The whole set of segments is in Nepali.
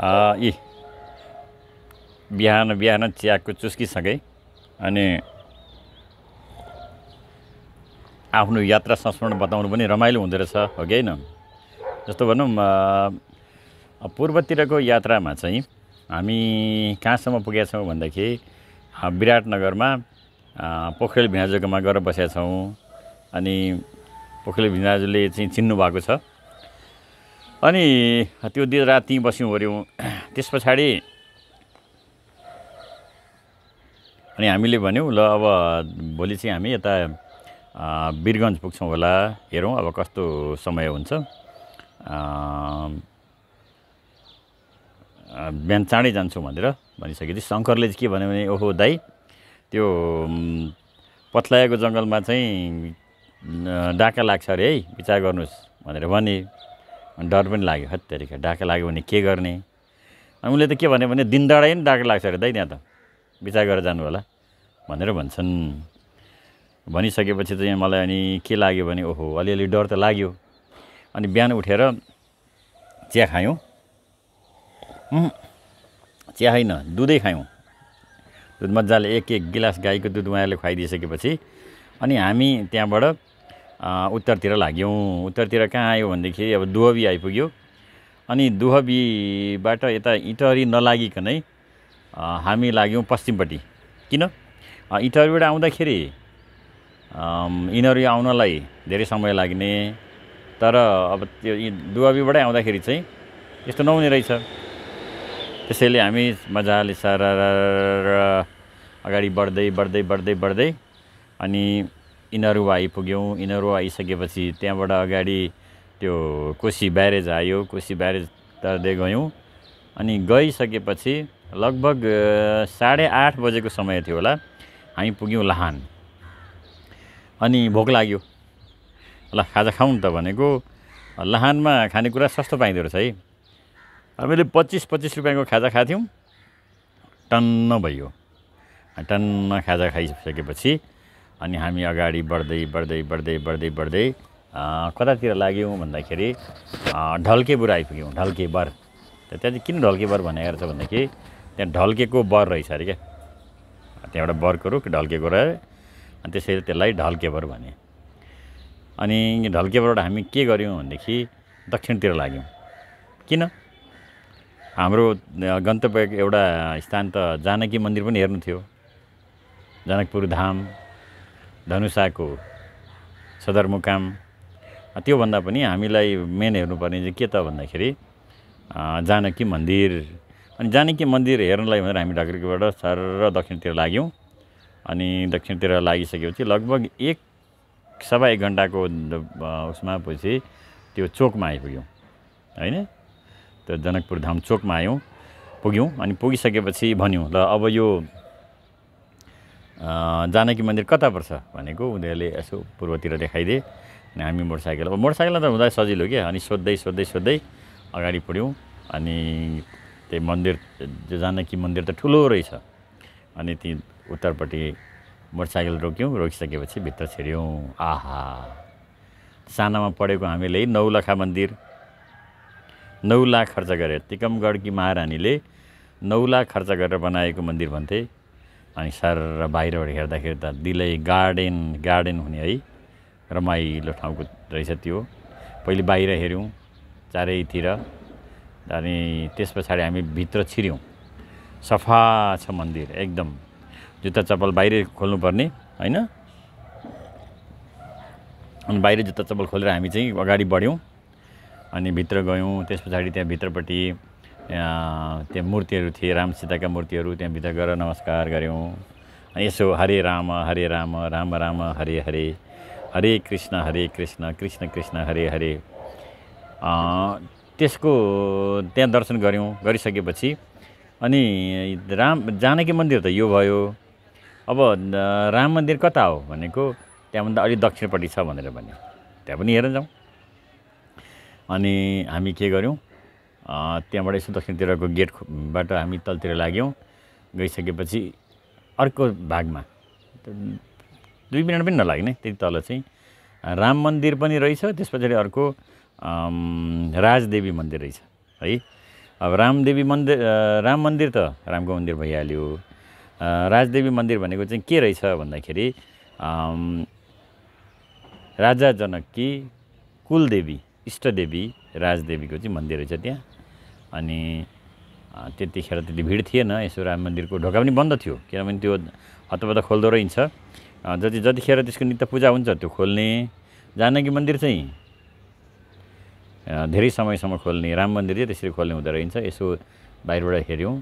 यी बिहान बिहान चियाको चुस्कीसँगै अनि आफ्नो यात्रा संस्मरण बताउनु पनि रमाइलो हुँदो हो कि होइन जस्तो भनौँ पूर्वतिरको यात्रामा चाहिँ हामी कहाँसम्म पुगेका छौँ भन्दाखेरि विराटनगरमा पोखरेल भिनाजुकोमा गएर बसेका छौँ अनि पोखरेल भिनाजुले चाहिँ चिन्नुभएको छ अनि त्यो दिन रात त्यहीँ बस्यौँ ओऱ्यौँ त्यस पछाडि अनि हामीले भन्यौँ ल अब भोलि चाहिँ हामी यता वीरगन्ज पुग्छौँ होला हेरौँ अब कस्तो समय हुन्छ बिहान चाँडै जान्छौँ भनेर भनिसकेपछि शङ्करले चाहिँ के भन्यो भने ओहो दाई त्यो पत्लाएको जङ्गलमा चाहिँ डाका लाग्छ अरे है विचार गर्नुहोस् भनेर भने अनि डर पनि लाग्यो हत त्यहाँदेखि डाका लाग्यो भने के गर्ने अनि उसले त के भन्यो भने दिनदाडै नि डाका लाग्छ अरे दाइ त्यहाँ त विचार गरेर जानु होला भनेर भन्छन् भनिसकेपछि त यहाँ मलाई अनि के लाग्यो भने ओहो अलिअलि डर त लाग्यो अनि बिहान उठेर चिया खायौँ चिया होइन दुधै खायौँ दुध मजाले एक एक गिलास गाईको दुध उहाँहरूले खुवाइदिइसकेपछि अनि हामी त्यहाँबाट उत्तरतिर लाग्यौँ उत्तरतिर कहाँ आयो भनेदेखि अब दुहबी आइपुग्यो अनि दुहबीबाट यता इटहरी नलागिकनै हामी लाग्यौँ पश्चिमपट्टि किन इटहरीबाट आउँदाखेरि यिनीहरू आउनलाई धेरै समय लाग्ने तर अब त्यो दुहबीबाटै आउँदाखेरि चाहिँ यस्तो नहुने रहेछ त्यसैले हामी मजाले सारा अगाडि बढ्दै बढ्दै बढ्दै बढ्दै अनि इनरुवा आइपुग्यौँ इनरुवा आइसकेपछि त्यहाँबाट अगाडि त्यो कोसी ब्यारेज आयो कोसी ब्यारेज तर्दै गयौँ अनि गइसकेपछि लगभग साढे आठ बजेको समय थियो होला हामी पुग्यौँ लाहान अनि भोक लाग्यो ल खाजा खाउँ त भनेको लाहानमा खानेकुरा सस्तो पाइँदो रहेछ है हामीले पच्चिस पच्चिस रुपियाँको खाजा खाथ्यौँ टन्न भयो टन्न खाजा खाइसकेपछि अनि हामी अगाडि बढ्दै बढ्दै बढ्दै बढ्दै बढ्दै कतातिर लाग्यौँ भन्दाखेरि ढल्के ढल्केबुर आइपुग्यौँ ढल्के बर त्यहाँ चाहिँ किन ढल्के बर भनेको रहेछ भन्दाखेरि त्यहाँ ढल्केको बर रहेछ अरे क्या त्यहाँ एउटा बरको रुख ढल्केको रहे अनि त्यसरी त्यसलाई ढल्केबर भने अनि ढल्केबरबाट हामी के गऱ्यौँ भनेदेखि दक्षिणतिर लाग्यौँ किन हाम्रो गन्तव्य एउटा स्थान त जानकी मन्दिर पनि हेर्नु थियो जनकपुर धाम धनुषाको सदरमुकाम त्योभन्दा पनि हामीलाई मेन हेर्नुपर्ने चाहिँ के त भन्दाखेरि जानकी मन्दिर अनि जानकी मन्दिर हेर्नलाई भनेर हामी ढाक्रीबाट सर र दक्षिणतिर लाग्यौँ अनि दक्षिणतिर लागिसकेपछि लगभग एक सवा एक घन्टाको उसमा पछि त्यो चोकमा आइपुग्यौँ होइन त्यो जनकपुर धाम चोकमा आयौँ पुग्यौँ अनि पुगिसकेपछि भन्यौँ ल अब यो जानकी मन्दिर कता पर्छ भनेको उनीहरूले यसो पूर्वतिर देखाइदिए अनि हामी मोटरसाइकल अब मोटरसाइकलमा त हुँदा सजिलो क्या अनि सोद्धै सोद्धै सोद्धै अगाडि पुऱ्यौँ अनि त्यही मन्दिर त्यो जानकी मन्दिर त ठुलो रहेछ अनि ती उत्तरपट्टि मोटरसाइकल रोक्यौँ रोकिसकेपछि भित्र छिर्यौँ आहा सानामा पढेको हामीले नौलखा मन्दिर नौ लाख खर्च गरे टिकमगढकी महारानीले नौ लाख खर्च गरेर बनाएको मन्दिर भन्थे अनि सर बाहिरबाट हेर्दाखेरि त दिलै गार्डन गार्डन हुने है रमाइलो ठाउँको रहेछ त्यो पहिले बाहिर हेऱ्यौँ चारैतिर अनि त्यस पछाडि हामी भित्र छिर्यौँ सफा छ मन्दिर एकदम जुत्ता चप्पल बाहिर खोल्नुपर्ने होइन अनि बाहिर जुत्ता चप्पल खोलेर हामी चाहिँ अगाडि बढ्यौँ अनि भित्र गयौँ त्यस पछाडि त्यहाँ भित्रपट्टि त्यहाँ मूर्तिहरू थिए राम सीताका मूर्तिहरू त्यहाँभित्र गएर नमस्कार गऱ्यौँ यसो हरे राम हरे राम राम राम हरे हरे हरे कृष्ण हरे कृष्ण कृष्ण कृष्ण हरे हरे त्यसको त्यहाँ दर्शन गऱ्यौँ गरिसकेपछि अनि राम जानकी मन्दिर त यो भयो अब राम मन्दिर कता हो भनेको त्यहाँभन्दा अलिक दक्षिणपट्टि छ भनेर भन्यो त्यहाँ पनि हेर्न जाउँ अनि हामी के गऱ्यौँ त्यहाँबाट यसो दक्षिणतिरको गेटबाट हामी तलतिर लाग्यौँ गइसकेपछि अर्को भागमा दुई मिनट पनि नलाग्ने त्यति तल चाहिँ राम मन्दिर पनि रहेछ त्यस पछाडि अर्को राजदेवी मन्दिर रहेछ है अब रामदेवी मन्दिर राम मन्दिर त रामको मन्दिर भइहाल्यो राजदेवी मन्दिर भनेको चाहिँ के रहेछ भन्दाखेरि राजा जनककी कुलदेवी इष्टदेवी राजदेवीको चाहिँ मन्दिर रहेछ त्यहाँ अनि त्यतिखेर त्यति भिड थिएन यसो राम मन्दिरको ढोका पनि बन्द थियो किनभने त्यो हतपत्ता खोल्दो रहन्छ जति जतिखेर त्यसको नित्य पूजा हुन्छ त्यो खोल्ने जानकी मन्दिर चाहिँ धेरै समयसम्म खोल्ने राम मन्दिर चाहिँ त्यसरी खोल्ने हुँदो रहेछ यसो बाहिरबाट हेऱ्यौँ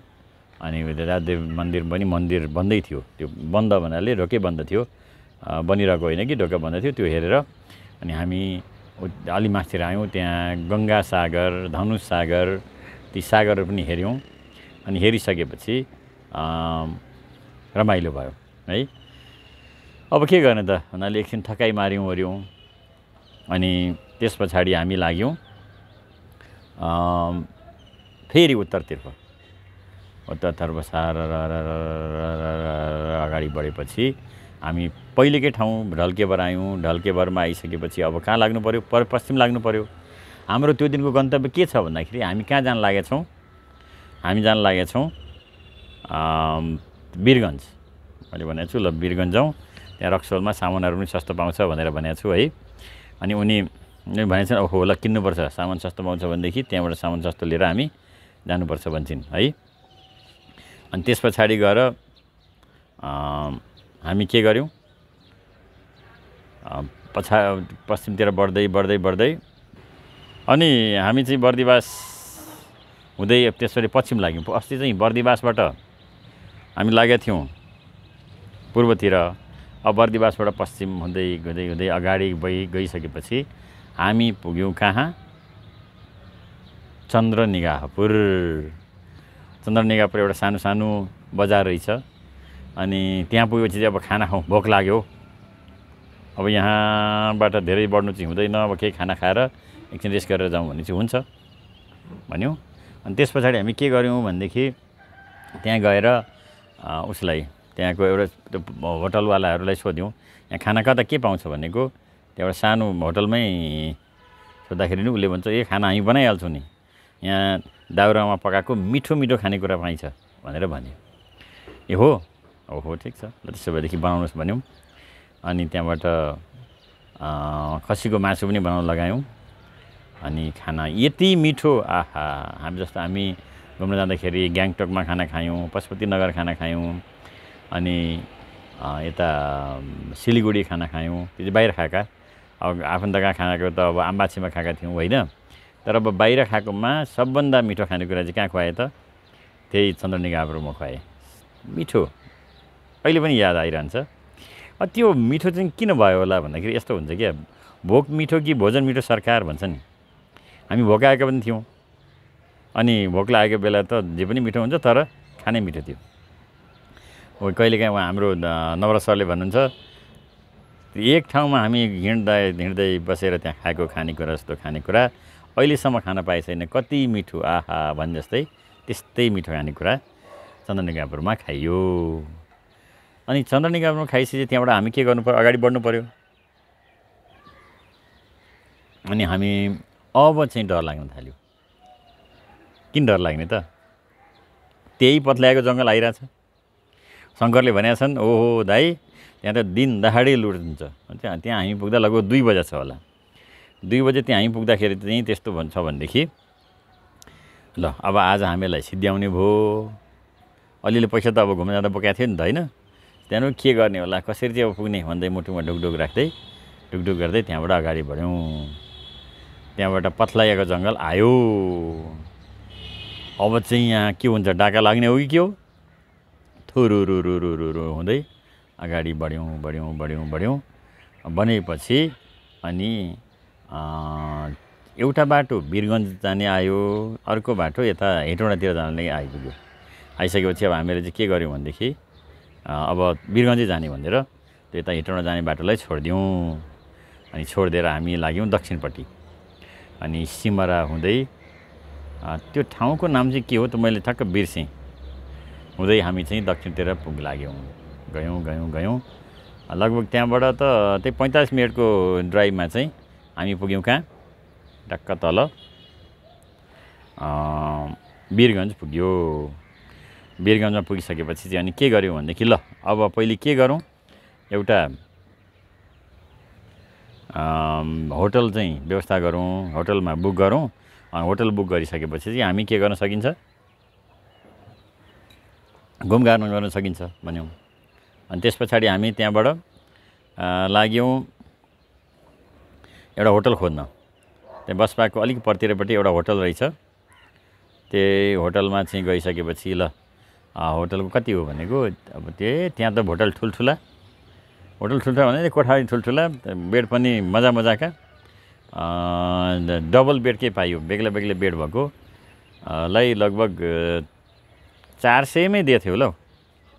अनि राजदेव मन्दिर पनि मन्दिर बन्दै थियो त्यो बन्द भन्नाले ढोकै बन्द थियो बनिरहेको होइन कि ढोका बन्द थियो त्यो हेरेर अनि हामी अलि माथितिर आयौँ त्यहाँ गङ्गा सागर धनुष सागर ती सागरहरू पनि हेऱ्यौँ अनि हेरिसकेपछि रमाइलो भयो है अब के गर्ने त हुनाले एकछिन थकाइ माऱ्यौँ ओऱ्यौँ अनि त्यस पछाडि हामी लाग्यौँ फेरि उत्तरतर्फ उत्तरतर्फ सार अगाडि बढेपछि हामी पहिलेकै ठाउँ ढल्केबर आयौँ ढल्केबरमा आइसकेपछि अब कहाँ लाग्नु पऱ्यो पर पश्चिम लाग्नु पऱ्यो हाम्रो त्यो दिनको गन्तव्य के छ भन्दाखेरि हामी कहाँ जान लागेछौँ हामी जान लागेछौँ वीरगन्ज मैले भनेको छु ल वीरगन्ज जाउँ त्यहाँ रक्सोलमा सामानहरू पनि सस्तो पाउँछ भनेर भनेको छु है अनि उनी भनेछन् ओहो ल किन्नुपर्छ सामान सस्तो पाउँछ भनेदेखि त्यहाँबाट सामान सस्तो लिएर हामी जानुपर्छ भन्छन् है अनि त्यस पछाडि गएर हामी के गऱ्यौँ पछा पश्चिमतिर बढ्दै बढ्दै बढ्दै अनि हामी चाहिँ बर्दिवास हुँदै त्यसरी पश्चिम लाग्यौँ अस्ति चाहिँ बर्दिवासबाट हामी लागेका थियौँ पूर्वतिर अब बर्दिवासबाट पश्चिम हुँदै हुँदै हुँदै अगाडि गइ गइसकेपछि हामी पुग्यौँ कहाँ चन्द्रनिगाहपुर चन्द्रनिगाहपुर एउटा सानो सानो बजार रहेछ अनि त्यहाँ पुगेपछि चाहिँ अब खाना खाउँ भोक लाग्यो अब यहाँबाट धेरै बढ्नु चाहिँ हुँदैन अब केही खाना खाएर एकछिन रेस्ट गरेर जाउँ भने चाहिँ हुन्छ भन्यो अनि त्यस पछाडि हामी के गऱ्यौँ भनेदेखि त्यहाँ गएर उसलाई त्यहाँको एउटा त्यो होटलवालाहरूलाई सोध्यौँ यहाँ खाना कता के पाउँछ भनेको त्यो एउटा सानो होटलमै सोद्धाखेरि नि उसले भन्छ ए खाना हामी बनाइहाल्छौँ नि यहाँ दाउरामा पकाएको मिठो मिठो खानेकुरा पाइन्छ भनेर भन्यो ए हो ओहो ठिक छ ल त्यसो भएदेखि बनाउनुहोस् भन्यौँ अनि त्यहाँबाट खसीको मासु पनि बनाउन लगायौँ अनि खाना यति मिठो आहा हामी जस्तो हामी घुम्न जाँदाखेरि ग्याङटोकमा खाना खायौँ पशुपति नगर खाना खायौँ अनि यता सिलगढी खाना खायौँ त्यो चाहिँ बाहिर खाएका अब आफन्त आफन्तका खानाको त अब आम्बाछीमा खाएका थियौँ होइन तर अब बाहिर खाएकोमा सबभन्दा मिठो खानेकुरा चाहिँ कहाँ खुवाएँ त त्यही चन्द्रनिगा म खुवाएँ मिठो अहिले पनि याद आइरहन्छ त्यो मिठो चाहिँ किन भयो होला भन्दाखेरि यस्तो हुन्छ क्या भोक मिठो कि भोजन मिठो सरकार भन्छ नि हामी भोक आएका पनि थियौँ अनि भोक लागेको बेला त जे पनि मिठो हुन्छ तर खानै मिठो थियो कहिलेकाहीँ हाम्रो नवरा सरले भन्नुहुन्छ एक ठाउँमा हामी हिँड्दा हिँड्दै बसेर त्यहाँ खाएको खानेकुरा जस्तो खानेकुरा अहिलेसम्म खान पाइ छैन कति मिठो आहा भन् जस्तै त्यस्तै मिठो खानेकुरा चन्द्रनिगापुरमा खाइयो अनि चन्द्रनिगापुरमा खाइसकेपछि त्यहाँबाट हामी के गर्नु पर्यो अगाडि बढ्नु पऱ्यो अनि हामी अब चाहिँ डर लाग्न थाल्यो किन डर लाग्ने त त्यही पत्ल्याएको जङ्गल आइरहेछ शङ्करले भनेका छन् ओहो दाई त्यहाँ त दिन दहाडै लुटिन्छ त्यहाँ त्यहाँ हामी पुग्दा लगभग दुई बजे छ होला दुई बजे त्यहाँ हामी पुग्दाखेरि चाहिँ त्यस्तो भन्छ भनेदेखि ल अब आज हामीलाई सिद्ध्याउने भयो अलिअलि पैसा त अब घुम्न जाँदा बोकेको थियो नि त होइन त्यहाँदेखि के गर्ने होला कसरी चाहिँ अब पुग्ने भन्दै मुटुमा ढुकढुक राख्दै ढुकढुक गर्दै त्यहाँबाट अगाडि बढ्यौँ त्यहाँबाट पत्लाइएको जङ्गल आयो अब चाहिँ यहाँ के हुन्छ डाका लाग्ने हो कि के हो रु रु रु रु रु हुँदै अगाडि बढ्यौँ बढ्यौँ बढ्यौँ बढ्यौँ बनेपछि अनि एउटा बाटो वीरगन्ज जाने आयो अर्को बाटो यता हेटौँडातिर जाने आइपुग्यो आइसकेपछि अब हामीले चाहिँ के गऱ्यौँ भनेदेखि अब वीरगन्जै जाने भनेर त्यो यता हेटौँडा जाने बाटोलाई छोडिदिउँ अनि छोडिदिएर हामी लाग्यौँ दक्षिणपट्टि अनि सिमरा हुँदै त्यो ठाउँको नाम चाहिँ के हो त मैले ठ्याक्क बिर्सेँ हुँदै हामी चाहिँ दक्षिणतिर पुग लाग्यौँ गयौँ गयौँ गयौँ लगभग त्यहाँबाट त त्यही पैँतालिस मिनटको ड्राइभमा चाहिँ हामी पुग्यौँ कहाँ टक्क तल वीरगन्ज पुग्यो वीरगन्जमा पुगिसकेपछि चाहिँ अनि के गऱ्यौँ भनेदेखि ल अब पहिले के गरौँ एउटा होटल चाहिँ व्यवस्था गरौँ होटलमा बुक गरौँ होटल बुक गरिसकेपछि चाहिँ हामी के गर्न सकिन्छ घुमघाम गर्न सकिन्छ भन्यौँ अनि त्यस पछाडि हामी त्यहाँबाट लाग्यौँ एउटा होटल खोज्न त्यहाँ बसपाको अलिक पर्तिरपट्टि एउटा होटल रहेछ त्यही होटलमा चाहिँ गइसकेपछि ल होटलको कति हो भनेको अब त्यही त्यहाँ त होटल ठुल्ठुला होटल ठुल्ठुला भने कोठा ठुल्ठुला बेड पनि मजा मजाका डबल बेडकै पाइयो बेग्ला बेग्लै बेड भएको लाई लगभग चार सयमै दिएको थियो ल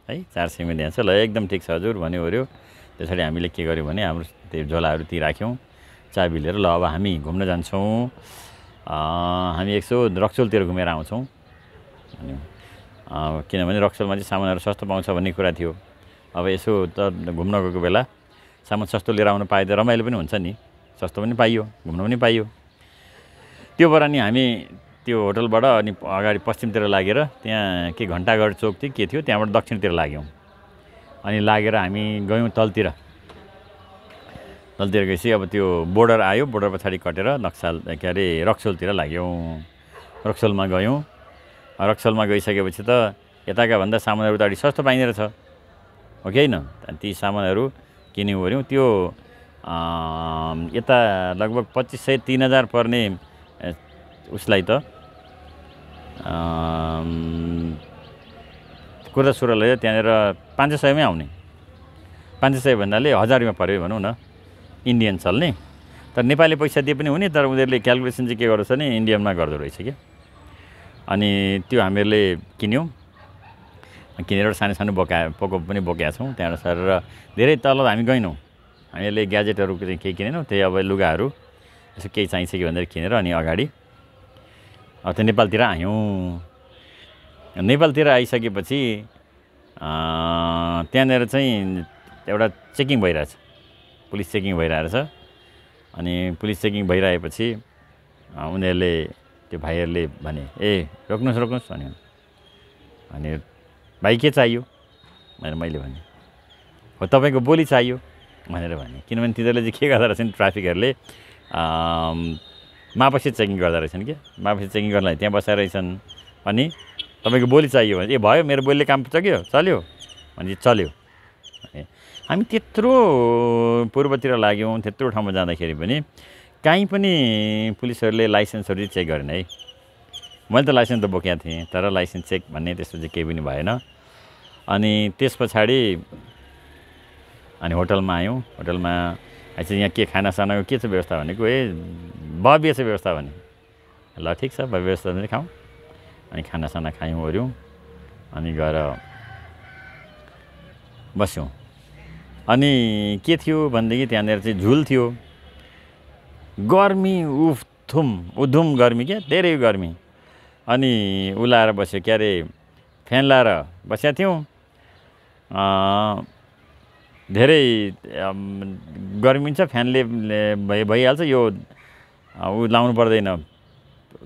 है चार सयमै दिएको छ ल एकदम ठिक छ हजुर भन्यो ओऱ्यो त्यसरी हामीले के गर्यो भने हाम्रो त्यो झोलाहरू ती राख्यौँ चाबी लिएर ल अब हामी घुम्न जान्छौँ हामी एक सौ रक्सोलतिर घुमेर आउँछौँ किनभने रक्सोलमा चाहिँ सामानहरू सस्तो पाउँछ भन्ने कुरा थियो अब यसो त घुम्न गएको बेला सामान सस्तो लिएर आउनु पाए त रमाइलो पनि हुन्छ नि सस्तो पनि पाइयो घुम्न पनि पाइयो त्योबाट नि हामी त्यो होटलबाट अनि अगाडि पश्चिमतिर लागेर त्यहाँ के घन्टाघर चोक थियो के थियो त्यहाँबाट दक्षिणतिर लाग्यौँ अनि लागेर हामी गयौँ तलतिर तलतिर गएपछि अब त्यो बोर्डर आयो बोर्डर पछाडि कटेर नक्साल के अरे रक्सोलतिर लाग्यौँ रक्सोलमा गयौँ रक्सोलमा गइसकेपछि त यताका भन्दा सामानहरू त अलिक सस्तो पाइँदो रहेछ हो कि होइन ती सामानहरू किन्यौँ ओऱ्यौँ त्यो यता लगभग पच्चिस सय तिन हजार पर्ने उसलाई त कुर्ता सुरुवालै त्यहाँनिर पाँच सयमै आउने पाँच सय भन्नाले हजारमा पऱ्यो भनौँ न इन्डियन चल्ने तर नेपाली पैसा दिए पनि हुने तर उनीहरूले क्यालकुलेसन चाहिँ के गर्दछ भने इन्डियनमा गर्दो रहेछ क्या अनि त्यो हामीहरूले किन्यौँ किनेर सानो सानो बोका पोको पनि बोकेका छौँ त्यहाँबाट सर र धेरै तल हामी गएनौँ हामीले ग्याजेटहरू केही किनेनौँ त्यही अब लुगाहरू यसो केही चाहिन्छ कि भनेर किनेर अनि अगाडि अब त्यो नेपालतिर आयौँ नेपालतिर आइसकेपछि त्यहाँनिर चाहिँ एउटा चेकिङ भइरहेछ पुलिस चेकिङ भइरहेछ अनि पुलिस चेकिङ भइरहेपछि उनीहरूले त्यो भाइहरूले भने ए रोक्नुहोस् रोक्नुहोस् भन्यो अनि भाइ के चाहियो भनेर मैले भनेँ हो तपाईँको बोली चाहियो भनेर भने किनभने तिनीहरूले चाहिँ के गर्दो रहेछन् ट्राफिकहरूले मापसी चेकिङ गर्दो रहेछन् क्या मापसी चेकिङ गर्नलाई त्यहाँ बसेर रहेछन् अनि तपाईँको बोली चाहियो भने ए भयो मेरो बोलीले काम चक्यो चल्यो भने चल्यो हामी त्यत्रो पूर्वतिर लाग्यौँ त्यत्रो ठाउँमा जाँदाखेरि पनि काहीँ पनि पुलिसहरूले लाइसेन्सहरू चाहिँ चेक गरेन है मैले त लाइसेन्स त बोकेको थिएँ तर लाइसेन्स चेक भन्ने त्यस्तो चाहिँ केही पनि भएन अनि त्यस पछाडि अनि होटलमा आयौँ होटलमा चाहिँ यहाँ के खानासानाको के छ व्यवस्था भनेको ए भव्य छ व्यवस्था भने ल ठिक छ भव्य व्यवस्था पनि खाउँ अनि खानासाना खायौँ ओऱ्यौँ अनि गएर बस्यौँ अनि के थियो भनेदेखि त्यहाँनिर चाहिँ झुल थियो गर्मी उफ थुम उधुम गर्मी क्या धेरै गर्मी अनि उलाएर बस्यो के अरे फ्यान लाएर बसेका थियौँ धेरै गर्मी छ फ्यानले भइ भइहाल्छ यो ऊ लाउनु पर्दैन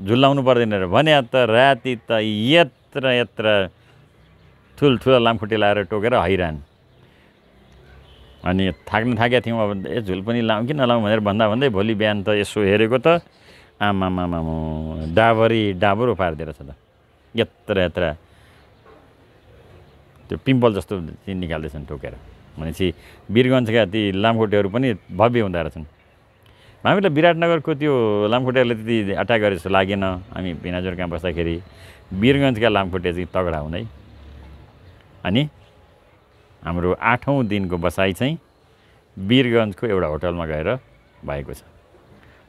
झुल्लाउनु पर्दैन र भने त राति त यत्र यत्र ठुल्ठुलो लामखुट्टे लाएर टोकेर हैरान अनि थाक्न थाकेका थियौँ अब ए झुल पनि लाउँ कि नलाउँ भनेर भन्दा भन्दै भोलि बिहान त यसो हेरेको त आमामामा डाबरी डाबरो पारिदिएर छ त यत्र यत्र त्यो पिम्पल जस्तो निकाल्दैछन् टोकेर भनेपछि वीरगञ्जका ती लामखुट्टेहरू पनि भव्य हुँदो रहेछन् हामीलाई विराटनगरको त्यो लामखुट्टेहरूले त्यति अट्याक गरे जस्तो लागेन हामी भिनाजोर कहाँ बस्दाखेरि वीरगञ्जका लामखुट्टे चाहिँ तगडा हुँदै अनि हाम्रो आठौँ दिनको बसाइ चाहिँ वीरगञ्जको एउटा होटलमा गएर भएको छ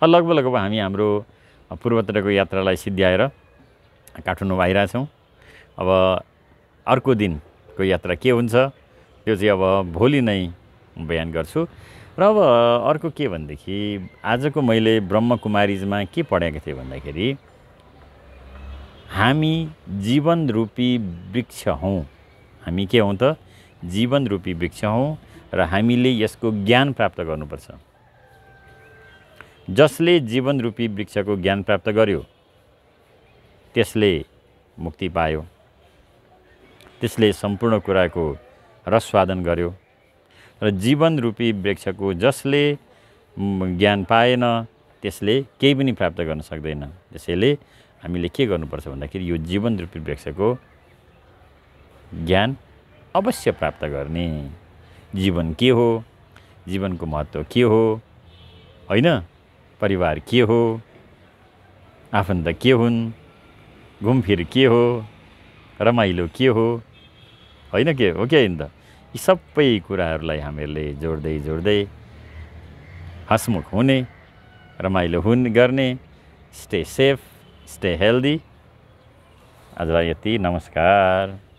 लगभग लगभग हामी हाम्रो पूर्वतिरको यात्रालाई सिद्ध्याएर काठमाडौँ आइरहेछौँ अब अर्को दिनको यात्रा के हुन्छ त्यो चाहिँ अब भोलि नै बयान गर्छु र अब अर्को के भनेदेखि आजको मैले ब्रह्मकुमारीजमा के पढाएको थिएँ भन्दाखेरि हामी जीवन रूपी वृक्ष हौँ हामी के हौँ त जीवन रूपी वृक्ष हौँ र हामीले यसको ज्ञान प्राप्त गर्नुपर्छ जसले जीवन जीवनरूपी वृक्षको ज्ञान प्राप्त गर्यो त्यसले मुक्ति पायो त्यसले सम्पूर्ण कुराको रसवादन गर्यो र जीवनरूपी वृक्षको जसले ज्ञान पाएन त्यसले केही पनि प्राप्त गर्न सक्दैन त्यसैले हामीले के गर्नुपर्छ भन्दाखेरि यो जीवनरूपी वृक्षको ज्ञान अवश्य प्राप्त गर्ने जीवन के हो जीवनको महत्त्व के हो होइन परिवार के हो आफन्त के हुन् घुमफिर के हो रमाइलो के हो होइन के हो कि होइन त यी सबै कुराहरूलाई हामीहरूले जोड्दै जोड्दै हसमुख हुने रमाइलो हुन् गर्ने स्टे सेफ स्टे हेल्दी आजलाई यति नमस्कार